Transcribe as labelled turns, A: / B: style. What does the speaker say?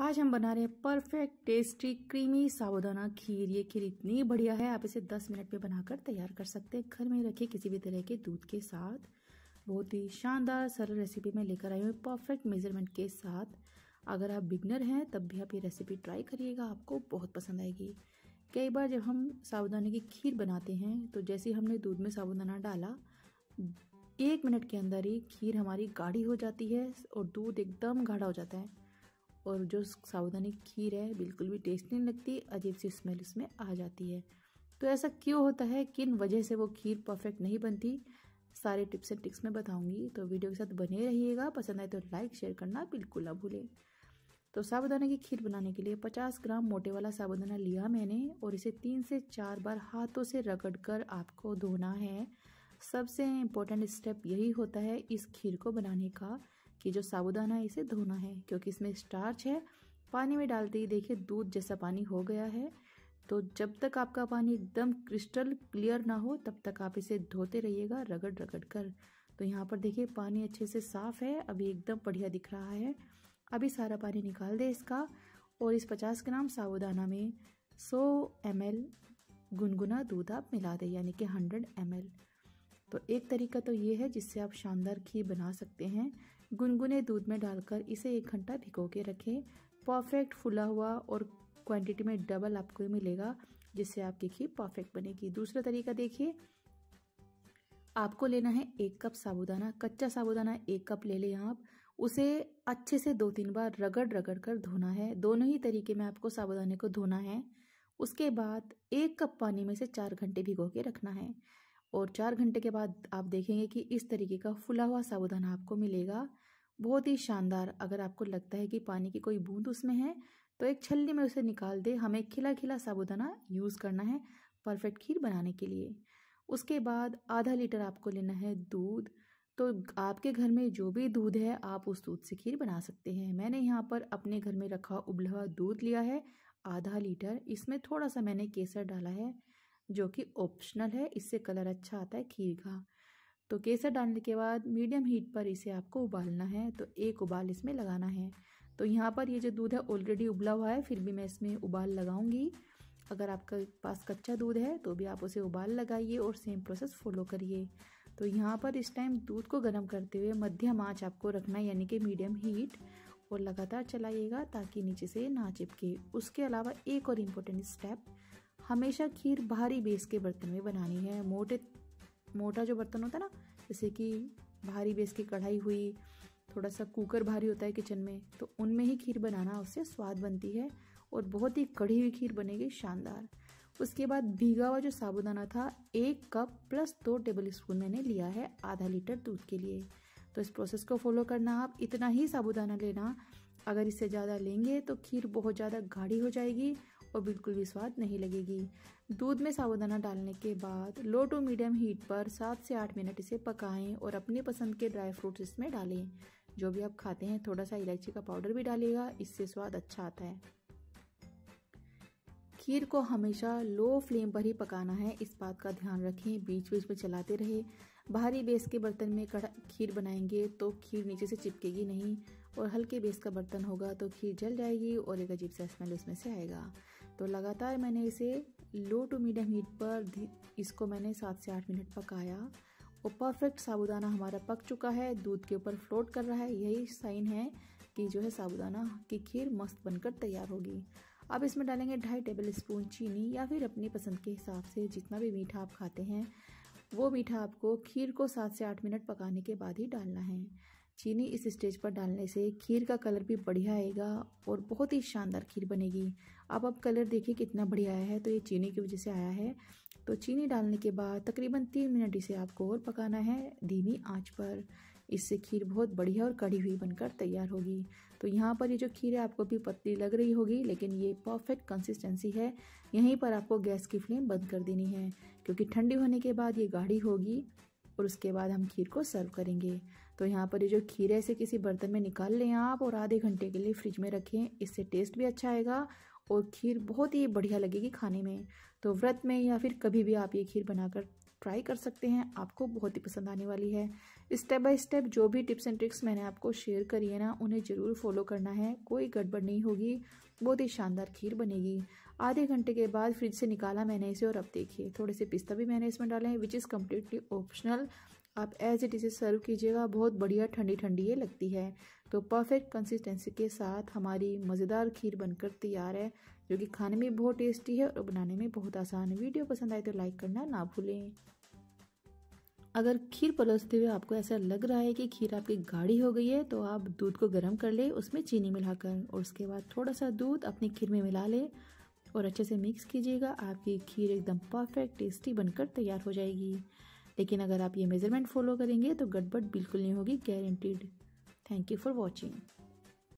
A: आज हम बना रहे हैं perfect tasty creamy sabudana kheer ये खीर इतनी बढ़िया है आप इसे 10 मिनट में बनाकर तैयार कर सकते हैं घर में रखे किसी भी तरह के दूध के साथ बहुत ही शानदार सरल रेसिपी मैं लेकर आई हूँ परफेक्ट मेजरमेंट के साथ अगर आप बिगनर हैं तब भी आप ये रेसिपी ट्राई करिएगा आपको बहुत पसंद आएगी कई बार जब हम साबुदाने की खीर बनाते हैं तो जैसे हमने दूध में साबुदाना डाला एक मिनट के अंदर ही खीर हमारी गाढ़ी हो जाती है और दूध एकदम गाढ़ा हो जाता है और जो साबुदानी खीर है बिल्कुल भी टेस्ट नहीं लगती अजीब सी स्मेल उसमें आ जाती है तो ऐसा क्यों होता है किन वजह से वो खीर परफेक्ट नहीं बनती सारे टिप्स एंड ट्रिक्स मैं बताऊंगी तो वीडियो के साथ बने रहिएगा पसंद आए तो लाइक शेयर करना बिल्कुल ना भूलें तो साबुदाना की खीर बनाने के लिए 50 ग्राम मोटे वाला साबुदाना लिया मैंने और इसे तीन से चार बार हाथों से रगड़कर आपको धोना है सबसे इम्पोर्टेंट स्टेप यही होता है इस खीर को बनाने का कि जो साबुदाना है इसे धोना है क्योंकि इसमें स्टार्च है पानी में डालते ही देखिए दूध जैसा पानी हो गया है तो जब तक आपका पानी एकदम क्रिस्टल क्लियर ना हो तब तक आप इसे धोते रहिएगा रगड़ रगड़ कर तो यहाँ पर देखिए पानी अच्छे से साफ है अभी एकदम बढ़िया दिख रहा है अभी सारा पानी निकाल दे इसका और इस 50 ग्राम साबुदाना में 100 एम गुनगुना दूध आप मिला दें यानी कि 100 एम तो एक तरीका तो ये है जिससे आप शानदार खीर बना सकते हैं गुनगुने दूध में डालकर इसे एक घंटा भिगो के रखें परफेक्ट फुला हुआ और क्वांटिटी में डबल आपको मिलेगा जिससे आपकी खीर परफेक्ट बनेगी दूसरा तरीका देखिए आपको लेना है एक कप साबुदाना कच्चा साबुदाना एक कप ले लें आप उसे अच्छे से दो तीन बार रगड़ रगड़ कर धोना है दोनों ही तरीके में आपको साबुदाने को धोना है उसके बाद एक कप पानी में से चार घंटे भिगो के रखना है और चार घंटे के बाद आप देखेंगे कि इस तरीके का फुला हुआ साबुदाना आपको मिलेगा बहुत ही शानदार अगर आपको लगता है कि पानी की कोई बूंद उसमें है तो एक छलनी में उसे निकाल दे हमें खिला खिला साबुदाना यूज़ करना है परफेक्ट खीर बनाने के लिए उसके बाद आधा लीटर आपको लेना है दूध तो आपके घर में जो भी दूध है आप उस दूध से खीर बना सकते हैं मैंने यहाँ पर अपने घर में रखा उबला हुआ दूध लिया है आधा लीटर इसमें थोड़ा सा मैंने केसर डाला है जो कि ऑप्शनल है इससे कलर अच्छा आता है खीर का तो केसर डालने के बाद मीडियम हीट पर इसे आपको उबालना है तो एक उबाल इसमें लगाना है तो यहाँ पर ये जो दूध है ऑलरेडी उबला हुआ है फिर भी मैं इसमें उबाल लगाऊंगी अगर आपके पास कच्चा दूध है तो भी आप उसे उबाल लगाइए और सेम प्रोसेस फॉलो करिए तो यहाँ पर इस टाइम दूध को गर्म करते हुए मध्यम आँच आपको रखना है यानी कि मीडियम हीट और लगातार चलाइएगा ताकि नीचे से ना चिपके उसके अलावा एक और इम्पोर्टेंट स्टेप हमेशा खीर भारी बेस के बर्तन में बनानी है मोटे मोटा जो बर्तन होता है ना जैसे कि भारी बेस की कढ़ाई हुई थोड़ा सा कुकर भारी होता है किचन में तो उनमें ही खीर बनाना उससे स्वाद बनती है और बहुत ही कढ़ी हुई खीर बनेगी शानदार उसके बाद भीगा हुआ जो साबुदाना था एक कप प्लस दो टेबल स्पून मैंने लिया है आधा लीटर दूध के लिए तो इस प्रोसेस को फॉलो करना आप इतना ही साबुदाना लेना अगर इससे ज़्यादा लेंगे तो खीर बहुत ज़्यादा गाढ़ी हो जाएगी और बिल्कुल भी स्वाद नहीं लगेगी दूध में साबुदाना डालने के बाद लो टू मीडियम हीट पर सात से आठ मिनट इसे पकाएं और अपनी पसंद के ड्राई फ्रूट्स इसमें डालें जो भी आप खाते हैं थोड़ा सा इलायची का पाउडर भी डालिएगा इससे स्वाद अच्छा आता है खीर को हमेशा लो फ्लेम पर ही पकाना है इस बात का ध्यान रखें बीच बीच में चलाते रहे बाहरी बेस के बर्तन में कड़ा खीर बनाएंगे तो खीर नीचे से चिपकेगी नहीं और हल्के बेस का बर्तन होगा तो खीर जल जाएगी और एक अजीब सा स्मेल उसमें से आएगा तो लगातार मैंने इसे लो टू मीडियम हीट पर इसको मैंने सात से आठ मिनट पकाया और परफेक्ट साबुदाना हमारा पक चुका है दूध के ऊपर फ्लोट कर रहा है यही साइन है कि जो है साबुदाना की खीर मस्त बनकर तैयार होगी अब इसमें डालेंगे ढाई टेबल स्पून चीनी या फिर अपनी पसंद के हिसाब से जितना भी मीठा आप खाते हैं वो मीठा आपको खीर को सात से आठ मिनट पकाने के बाद ही डालना है चीनी इस स्टेज पर डालने से खीर का कलर भी बढ़िया आएगा और बहुत ही शानदार खीर बनेगी अब आप कलर देखिए कितना बढ़िया आया है तो ये चीनी की वजह से आया है तो चीनी डालने के बाद तकरीबन तीन मिनट इसे आपको और पकाना है धीमी आंच पर इससे खीर बहुत बढ़िया और कड़ी हुई बनकर तैयार होगी तो यहाँ पर ये जो खीर है आपको भी पतली लग रही होगी लेकिन ये परफेक्ट कंसिस्टेंसी है यहीं पर आपको गैस की फ्लेम बंद कर देनी है क्योंकि ठंडी होने के बाद ये गाढ़ी होगी और उसके बाद हम खीर को सर्व करेंगे तो यहाँ पर ये जो खीर है इसे किसी बर्तन में निकाल लें आप और आधे घंटे के लिए फ्रिज में रखें इससे टेस्ट भी अच्छा आएगा और खीर बहुत ही बढ़िया लगेगी खाने में तो व्रत में या फिर कभी भी आप ये खीर बनाकर ट्राई कर सकते हैं आपको बहुत ही पसंद आने वाली है स्टेप बाय स्टेप जो भी टिप्स एंड ट्रिक्स मैंने आपको शेयर करी है ना उन्हें ज़रूर फॉलो करना है कोई गड़बड़ नहीं होगी बहुत ही शानदार खीर बनेगी आधे घंटे के बाद फ्रिज से निकाला मैंने इसे और अब देखिए थोड़े से पिस्ता भी मैंने इसमें डाले हैं विच इज़ कम्प्लीटली ऑप्शनल आप एज इट इज़ सर्व कीजिएगा बहुत बढ़िया ठंडी ठंडी ये लगती है तो परफेक्ट कंसिस्टेंसी के साथ हमारी मज़ेदार खीर बनकर तैयार है जो कि खाने में बहुत टेस्टी है और बनाने में बहुत आसान है वीडियो पसंद आए तो लाइक करना ना भूलें अगर खीर परोसते हुए आपको ऐसा लग रहा है कि खीर आपकी गाढ़ी हो गई है तो आप दूध को गर्म कर ले उसमें चीनी मिलाकर और उसके बाद थोड़ा सा दूध अपनी खीर में मिला लें और अच्छे से मिक्स कीजिएगा आपकी खीर एकदम परफेक्ट टेस्टी बनकर तैयार हो जाएगी लेकिन अगर आप ये मेज़रमेंट फॉलो करेंगे तो गड़बड़ बिल्कुल नहीं होगी guaranteed thank you for watching